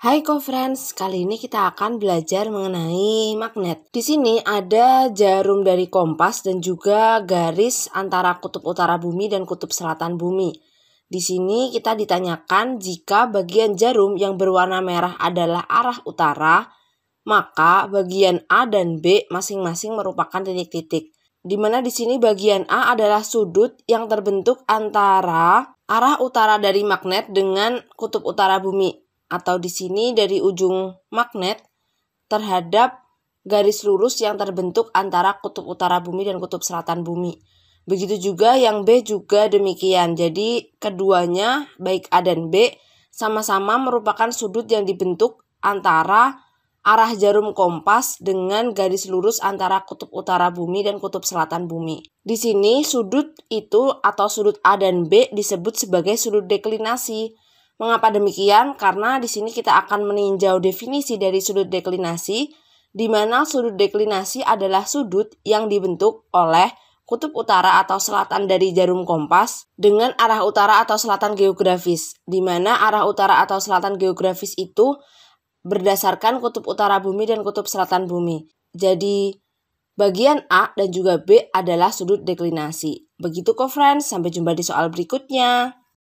Hai co-friends, kali ini kita akan belajar mengenai magnet. Di sini ada jarum dari kompas dan juga garis antara kutub utara bumi dan kutub selatan bumi. Di sini kita ditanyakan jika bagian jarum yang berwarna merah adalah arah utara, maka bagian A dan B masing-masing merupakan titik-titik. Di mana di sini bagian A adalah sudut yang terbentuk antara arah utara dari magnet dengan kutub utara bumi atau di sini dari ujung magnet terhadap garis lurus yang terbentuk antara kutub utara bumi dan kutub selatan bumi. Begitu juga yang B juga demikian. Jadi keduanya baik A dan B sama-sama merupakan sudut yang dibentuk antara arah jarum kompas dengan garis lurus antara kutub utara bumi dan kutub selatan bumi. Di sini sudut itu atau sudut A dan B disebut sebagai sudut deklinasi Mengapa demikian? Karena di sini kita akan meninjau definisi dari sudut deklinasi, di mana sudut deklinasi adalah sudut yang dibentuk oleh kutub utara atau selatan dari jarum kompas dengan arah utara atau selatan geografis, di mana arah utara atau selatan geografis itu berdasarkan kutub utara bumi dan kutub selatan bumi. Jadi, bagian A dan juga B adalah sudut deklinasi. Begitu kok friends, sampai jumpa di soal berikutnya.